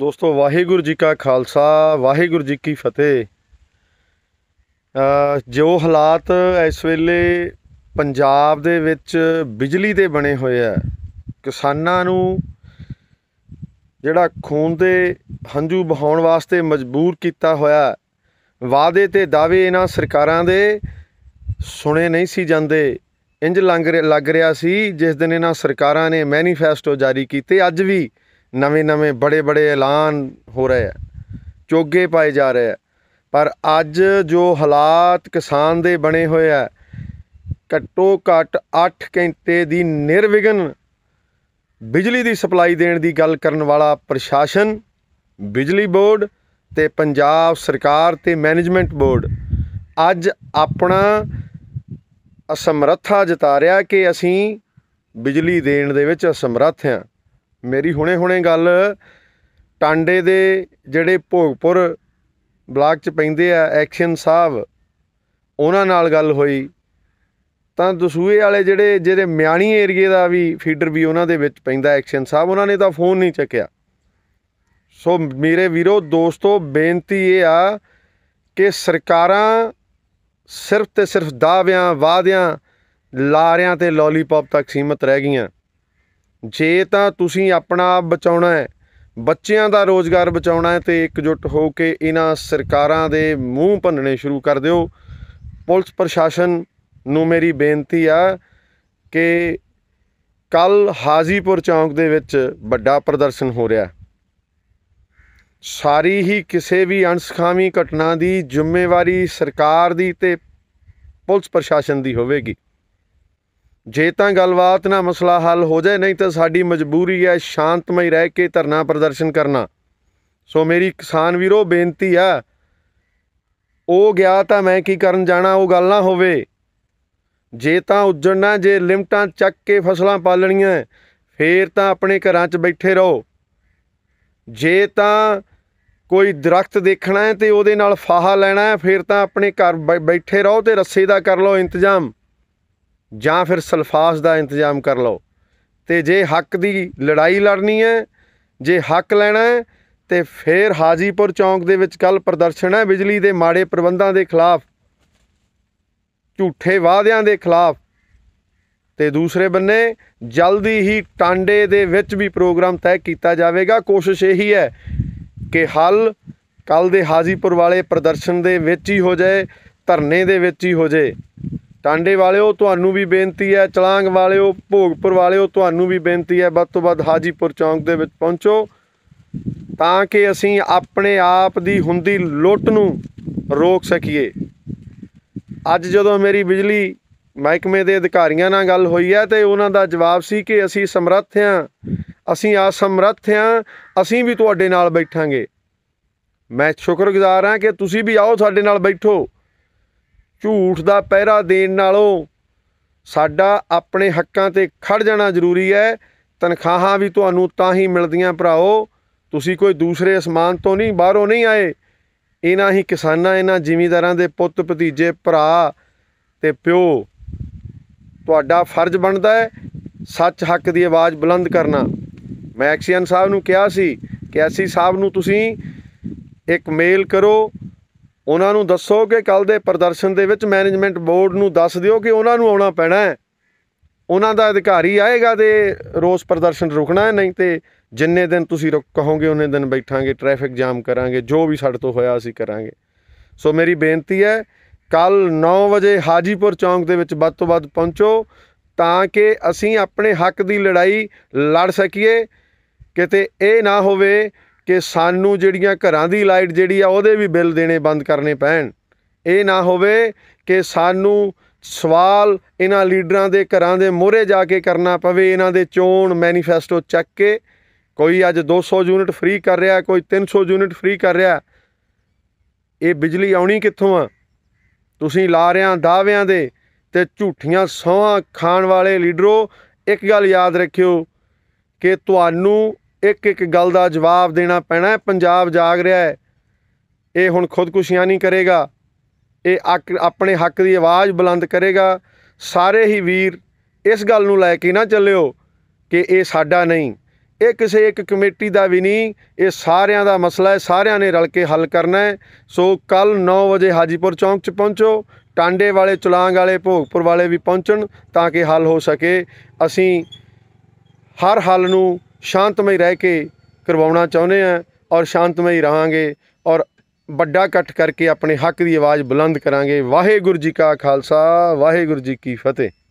ਦੋਸਤੋ ਵਾਹਿਗੁਰੂ ਜੀ ਕਾ ਖਾਲਸਾ ਵਾਹਿਗੁਰੂ ਜੀ ਕੀ ਫਤਿਹ ਜੋ ਹਾਲਾਤ ਇਸ ਵੇਲੇ ਪੰਜਾਬ ਦੇ ਵਿੱਚ ਬਿਜਲੀ ਦੇ ਬਣੇ ਹੋਏ ਆ ਕਿਸਾਨਾਂ ਨੂੰ ਜਿਹੜਾ ਖੂਨ ਦੇ ਹੰਝੂ ਬਹਾਉਣ ਵਾਸਤੇ ਮਜਬੂਰ ਕੀਤਾ ਹੋਇਆ ਵਾਅਦੇ ਤੇ ਦਾਅਵੇ ਇਹਨਾਂ ਸਰਕਾਰਾਂ ਦੇ ਸੁਣੇ ਨਹੀਂ ਸੀ ਜਾਂਦੇ ਇੰਜ ਲੰਗ ਲੱਗ ਰਿਹਾ ਸੀ ਜਿਸ ਦਿਨ ਇਹਨਾਂ ਸਰਕਾਰਾਂ ਨੇ ਮੈਨੀਫੈਸਟੋ ਜਾਰੀ ਕੀਤੇ ਅੱਜ ਵੀ ਨਵੇਂ ਨਵੇਂ ਬੜੇ ਬੜੇ ਐਲਾਨ ਹੋ ਰਹੇ ਆ ਚੋਗੇ ਪਾਏ ਜਾ ਰਹੇ ਆ ਪਰ ਅੱਜ ਜੋ ਹਾਲਾਤ ਕਿਸਾਨ ਦੇ ਬਣੇ ਹੋਏ ਆ ਘੱਟੋ ਘੱਟ 8 ਘੰਟੇ ਦੀ ਨਿਰਵਿਘਨ ਬਿਜਲੀ ਦੀ ਸਪਲਾਈ ਦੇਣ ਦੀ ਗੱਲ ਕਰਨ ਵਾਲਾ ਪ੍ਰਸ਼ਾਸਨ ਬਿਜਲੀ ਬੋਰਡ ਤੇ ਪੰਜਾਬ ਸਰਕਾਰ ਤੇ ਮੈਨੇਜਮੈਂਟ ਬੋਰਡ ਅੱਜ ਆਪਣਾ ਅਸਮਰੱਥਾ ਜਤਾ ਰਿਹਾ ਕਿ ਅਸੀਂ ਬਿਜਲੀ ਦੇਣ ਦੇ ਵਿੱਚ ਅਸਮਰੱਥ ਹਾਂ ਮੇਰੀ ਹੁਣੇ-ਹੁਣੇ ਗੱਲ ਟਾਂਡੇ ਦੇ ਜਿਹੜੇ ਭੋਗਪੁਰ ਬਲਾਕ 'ਚ ਪੈਂਦੇ ਆ ਐਕਸ਼ਨ ਸਾਹਿਬ ਉਹਨਾਂ ਨਾਲ ਗੱਲ ਹੋਈ ਤਾਂ ਦਸੂਏ ਵਾਲੇ ਜਿਹੜੇ ਜਿਹੜੇ ਮਿਆਣੀ ਏਰੀਏ ਦਾ ਵੀ ਫੀਡਰ ਵੀ ਉਹਨਾਂ ਦੇ ਵਿੱਚ ਪੈਂਦਾ ਐਕਸ਼ਨ ਸਾਹਿਬ ਉਹਨਾਂ ਨੇ ਤਾਂ ਫੋਨ ਨਹੀਂ ਚੱਕਿਆ ਸੋ ਮੇਰੇ ਵੀਰੋ ਦੋਸਤੋ ਬੇਨਤੀ ਇਹ ਆ ਕਿ ਸਰਕਾਰਾਂ ਸਿਰਫ ਤੇ ਸਿਰਫ ਦਾਅਵਿਆਂ ਵਾਅਦਿਆਂ ਲਾਰਿਆਂ ਤੇ ਲੋਲੀਪੌਪ ਤੱਕ ਸੀਮਤ ਰਹਿ ਗਈਆਂ ਜੇ ਤਾਂ ਤੁਸੀਂ ਆਪਣਾ ਆਪ ਬਚਾਉਣਾ ਹੈ ਬੱਚਿਆਂ ਦਾ ਰੋਜ਼ਗਾਰ ਬਚਾਉਣਾ ਹੈ ਤੇ ਇਕਜੁੱਟ ਹੋ ਕੇ ਇਹਨਾਂ ਸਰਕਾਰਾਂ ਦੇ ਮੂੰਹ ਭੰਨਣੇ ਸ਼ੁਰੂ ਕਰ ਦਿਓ ਪੁਲਿਸ ਪ੍ਰਸ਼ਾਸਨ ਨੂੰ ਮੇਰੀ ਬੇਨਤੀ ਆ ਕਿ ਕੱਲ ਹਾਜ਼ੀਪੁਰ ਚੌਂਕ ਦੇ ਵਿੱਚ ਵੱਡਾ ਪ੍ਰਦਰਸ਼ਨ ਹੋ ਰਿਹਾ ਸਾਰੀ ਹੀ ਕਿਸੇ ਵੀ ਅਣਸਖਾਵੀ ਘਟਨਾ ਦੀ ਜ਼ਿੰਮੇਵਾਰੀ ਸਰਕਾਰ ਦੀ ਤੇ ਪੁਲਿਸ ਪ੍ਰਸ਼ਾਸਨ ਦੀ ਹੋਵੇਗੀ ਜੇ ਤਾਂ ਗੱਲਬਾਤ ਨਾਲ ਮਸਲਾ ਹੱਲ ਹੋ ਜਾਏ ਨਹੀਂ ਤਾਂ ਸਾਡੀ ਮਜਬੂਰੀ ਹੈ ਸ਼ਾਂਤਮਈ ਰਹਿ ਕੇ ਧਰਨਾ ਪ੍ਰਦਰਸ਼ਨ ਕਰਨਾ ਸੋ ਮੇਰੀ ਕਿਸਾਨ ਵੀਰੋ ਬੇਨਤੀ ਆ ਉਹ ਗਿਆ ਤਾਂ ਮੈਂ ਕੀ ਕਰਨ ਜਾਣਾ ਉਹ ਗੱਲ ਨਾ ਹੋਵੇ ਜੇ ਤਾਂ ਉੱਜੜਨਾ ਜੇ ਲਿਮਟਾਂ ਚੱਕ ਕੇ ਫਸਲਾਂ ਪਾਲਣੀਆਂ ਫੇਰ ਤਾਂ ਆਪਣੇ ਘਰਾਂ 'ਚ ਬੈਠੇ ਰਹੋ ਜੇ ਤਾਂ ਕੋਈ ਦਰਖਤ ਦੇਖਣਾ ਹੈ ਤੇ ਉਹਦੇ ਨਾਲ ਫਾਹਾ ਲੈਣਾ ਹੈ ਫੇਰ ਤਾਂ ਆਪਣੇ ਘਰ ਬੈਠੇ ਰਹੋ ਤੇ ਰੱਸੇ ਦਾ ਕਰ ਲਓ ਇੰਤਜ਼ਾਮ ਜਾਂ ਫਿਰ ਸਲਫਾਸ ਦਾ ਇੰਤਜ਼ਾਮ ਕਰ ਲਓ ਤੇ ਜੇ ਹੱਕ ਦੀ ਲੜਾਈ ਲੜਨੀ ਹੈ ਜੇ ਹੱਕ ਲੈਣਾ ਹੈ ਤੇ ਫੇਰ ਹਾਜੀਪੁਰ ਚੌਂਕ ਦੇ ਵਿੱਚ ਕੱਲ ਪ੍ਰਦਰਸ਼ਨ ਹੈ ਬਿਜਲੀ ਦੇ ਮਾੜੇ ਪ੍ਰਬੰਧਾਂ ਦੇ ਖਿਲਾਫ ਝੂਠੇ ਵਾਅਦਿਆਂ ਦੇ ਖਿਲਾਫ ਤੇ ਦੂਸਰੇ ਬੰਨੇ ਜਲਦੀ ਹੀ ਟਾਂਡੇ ਦੇ ਵਿੱਚ ਵੀ ਪ੍ਰੋਗਰਾਮ ਤੈਅ ਕੀਤਾ ਜਾਵੇਗਾ ਕੋਸ਼ਿਸ਼ ਇਹੀ ਹੈ ਕਿ ਹੱਲ ਕੱਲ ਦੇ ਹਾਜੀਪੁਰ ਵਾਲੇ ਪ੍ਰਦਰਸ਼ਨ ਦੇ ਵਿੱਚ ਹੀ ਹੋ ਜਾਏ ਧਰਨੇ ਦੇ ਵਿੱਚ ਹੀ ਹੋ ਜਾਏ ਟਾਂਡੇ ਵਾਲਿਓ ਤੁਹਾਨੂੰ ਵੀ ਬੇਨਤੀ ਹੈ ਚਲਾਂਗ ਵਾਲਿਓ ਭੋਗਪੁਰ ਵਾਲਿਓ ਤੁਹਾਨੂੰ ਵੀ ਬੇਨਤੀ ਹੈ ਵੱਧ ਤੋਂ ਵੱਧ ਹਾਜੀਪੁਰ ਚੌਂਕ ਦੇ ਵਿੱਚ ਪਹੁੰਚੋ ਤਾਂ ਕਿ ਅਸੀਂ ਆਪਣੇ ਆਪ ਦੀ ਹੁੰਦੀ ਲੁੱਟ ਨੂੰ ਰੋਕ ਸਕੀਏ ਅੱਜ ਜਦੋਂ ਮੇਰੀ ਬਿਜਲੀ ਮਹਿਕਮੇ ਦੇ ਅਧਿਕਾਰੀਆਂ ਨਾਲ ਗੱਲ ਹੋਈ ਹੈ ਤੇ ਉਹਨਾਂ ਦਾ ਜਵਾਬ ਸੀ ਕਿ ਅਸੀਂ ਸਮਰੱਥ ਹਾਂ ਅਸੀਂ ਅਸਮਰੱਥ ਹਾਂ ਅਸੀਂ ਵੀ ਤੁਹਾਡੇ ਨਾਲ ਬੈਠਾਂਗੇ ਮੈਂ ਸ਼ੁਕਰਗੁਜ਼ਾਰ ਹਾਂ ਕਿ ਤੁਸੀਂ ਵੀ ਆਓ ਸਾਡੇ ਨਾਲ ਬੈਠੋ ਝੂਠ ਦਾ ਪਹਿਰਾ ਦੇਣ ਨਾਲੋਂ ਸਾਡਾ ਆਪਣੇ ਹੱਕਾਂ ਤੇ ਖੜ ਜਾਣਾ ਜ਼ਰੂਰੀ ਹੈ ਤਨਖਾਹਾਂ ਵੀ ਤੁਹਾਨੂੰ ਤਾਂ ਹੀ ਮਿਲਦੀਆਂ ਭਰਾਓ ਤੁਸੀਂ ਕੋਈ ਦੂਸਰੇ ਅਸਮਾਨ ਤੋਂ ਨਹੀਂ ਬਾਹਰੋਂ ਨਹੀਂ ਆਏ ਇਹਨਾਂ ਹੀ ਕਿਸਾਨਾਂ ਇਹਨਾਂ ਜ਼ਿਮੀਂਦਾਰਾਂ ਦੇ ਪੁੱਤ ਭਤੀਜੇ ਭਰਾ ਤੇ ਪਿਓ ਤੁਹਾਡਾ ਫਰਜ਼ ਬਣਦਾ ਹੈ ਸੱਚ ਹੱਕ ਦੀ ਆਵਾਜ਼ ਬੁਲੰਦ ਕਰਨਾ ਮੈਕਸੀਅਨ ਸਾਹਿਬ ਨੂੰ ਕਿਹਾ ਸੀ ਕਿ ਐਸੀ ਸਾਹਿਬ ਨੂੰ ਤੁਸੀਂ ਇੱਕ ਮੇਲ ਕਰੋ ਉਹਨਾਂ ਨੂੰ ਦੱਸੋ ਕਿ ਕੱਲ ਦੇ ਪ੍ਰਦਰਸ਼ਨ ਦੇ ਵਿੱਚ ਮੈਨੇਜਮੈਂਟ ਬੋਰਡ ਨੂੰ ਦੱਸ ਦਿਓ ਕਿ ਉਹਨਾਂ ਨੂੰ ਆਉਣਾ ਪੈਣਾ ਹੈ ਉਹਨਾਂ ਦਾ ਅਧਿਕਾਰੀ ਆਏਗਾ ਤੇ ਰੋਸ ਪ੍ਰਦਰਸ਼ਨ ਰੁਕਣਾ ਹੈ ਨਹੀਂ ਤੇ ਜਿੰਨੇ ਦਿਨ ਤੁਸੀਂ ਰੁਕ ਕਹੋਗੇ ਉਹਨੇ ਦਿਨ ਬੈਠਾਂਗੇ ਟ੍ਰੈਫਿਕ ਜਾਮ ਕਰਾਂਗੇ ਜੋ ਵੀ ਸਾਡੇ ਤੋਂ ਹੋਇਆ ਅਸੀਂ ਕਰਾਂਗੇ ਸੋ ਮੇਰੀ ਬੇਨਤੀ ਹੈ ਕੱਲ 9 ਵਜੇ ਹਾਜੀਪੁਰ ਚੌਂਕ ਦੇ ਵਿੱਚ ਵੱਧ ਤੋਂ ਵੱਧ ਪਹੁੰਚੋ ਤਾਂ ਕਿ ਅਸੀਂ ਆਪਣੇ ਹੱਕ ਦੀ ਲੜਾਈ ਲੜ ਸਕੀਏ ਕਿਤੇ ਇਹ ਨਾ ਹੋਵੇ ਕਿ ਸਾਨੂੰ ਜਿਹੜੀਆਂ ਘਰਾਂ ਦੀ ਲਾਈਟ ਜਿਹੜੀ ਆ ਉਹਦੇ ਵੀ ਬਿੱਲ ਦੇਣੇ ਬੰਦ ਕਰਨੇ ਪੈਣ ਇਹ ਨਾ ਹੋਵੇ ਕਿ ਸਾਨੂੰ ਸਵਾਲ ਇਹਨਾਂ ਲੀਡਰਾਂ ਦੇ ਘਰਾਂ ਦੇ ਮੋਹਰੇ ਜਾ ਕੇ ਕਰਨਾ ਪਵੇ ਇਹਨਾਂ ਦੇ ਚੋਣ ਮੈਨੀਫੈਸਟੋ ਚੱਕ ਕੇ ਕੋਈ ਅੱਜ 200 ਯੂਨਿਟ ਫ੍ਰੀ ਕਰ ਰਿਹਾ ਕੋਈ 300 ਯੂਨਿਟ ਫ੍ਰੀ ਕਰ ਰਿਹਾ ਇਹ ਬਿਜਲੀ ਆਉਣੀ ਕਿੱਥੋਂ ਆ ਤੁਸੀਂ ਲਾ ਰਿਆਂ ਦਾਅਵਿਆਂ ਦੇ ਤੇ ਝੂਠੀਆਂ ਸੌਹਾਂ ਖਾਣ ਵਾਲੇ ਲੀਡਰੋ ਇੱਕ ਗੱਲ ਯਾਦ ਰੱਖਿਓ ਕਿ ਤੁਹਾਨੂੰ ਇੱਕ ਇੱਕ ਗੱਲ ਦਾ ਜਵਾਬ ਦੇਣਾ ਪੈਣਾ ਹੈ ਪੰਜਾਬ ਜਾਗ ਰਿਹਾ ਹੈ ਇਹ ਹੁਣ ਖੁਦਕੁਸ਼ੀਆਂ ਨਹੀਂ ਕਰੇਗਾ ਇਹ ਆਪਣੇ ਹੱਕ ਦੀ ਆਵਾਜ਼ ਬੁਲੰਦ ਕਰੇਗਾ ਸਾਰੇ ਹੀ ਵੀਰ ਇਸ ਗੱਲ ਨੂੰ ਲੈ ਕੇ ਨਾ ਚੱਲਿਓ ਕਿ ਇਹ ਸਾਡਾ ਨਹੀਂ ਇਹ ਕਿਸੇ ਇੱਕ ਕਮੇਟੀ ਦਾ ਵੀ ਨਹੀਂ ਇਹ ਸਾਰਿਆਂ ਦਾ ਮਸਲਾ ਹੈ ਸਾਰਿਆਂ ਨੇ ਰਲ ਕੇ ਹੱਲ ਕਰਨਾ ਹੈ ਸੋ ਕੱਲ 9 ਵਜੇ ਹਾਜੀਪੁਰ ਚੌਂਕ 'ਚ ਪਹੁੰਚੋ ਟਾਂਡੇ ਵਾਲੇ ਚੁਲਾਂਗ ਵਾਲੇ ਭੋਗਪੁਰ ਵਾਲੇ ਵੀ ਪਹੁੰਚਣ ਤਾਂ ਕਿ ਹੱਲ ਹੋ ਸਕੇ ਅਸੀਂ ਹਰ ਹੱਲ ਨੂੰ ਸ਼ਾਂਤਮਈ ਰਹਿ ਕੇ ਕਰਵਾਉਣਾ ਚਾਹੁੰਦੇ ਆ ਔਰ ਸ਼ਾਂਤਮਈ ਰਹਾਂਗੇ ਔਰ ਵੱਡਾ ਇਕੱਠ ਕਰਕੇ ਆਪਣੇ ਹੱਕ ਦੀ ਆਵਾਜ਼ ਬੁਲੰਦ ਕਰਾਂਗੇ ਵਾਹਿਗੁਰੂ ਜੀ ਕਾ ਖਾਲਸਾ ਵਾਹਿਗੁਰੂ ਜੀ ਕੀ ਫਤਿਹ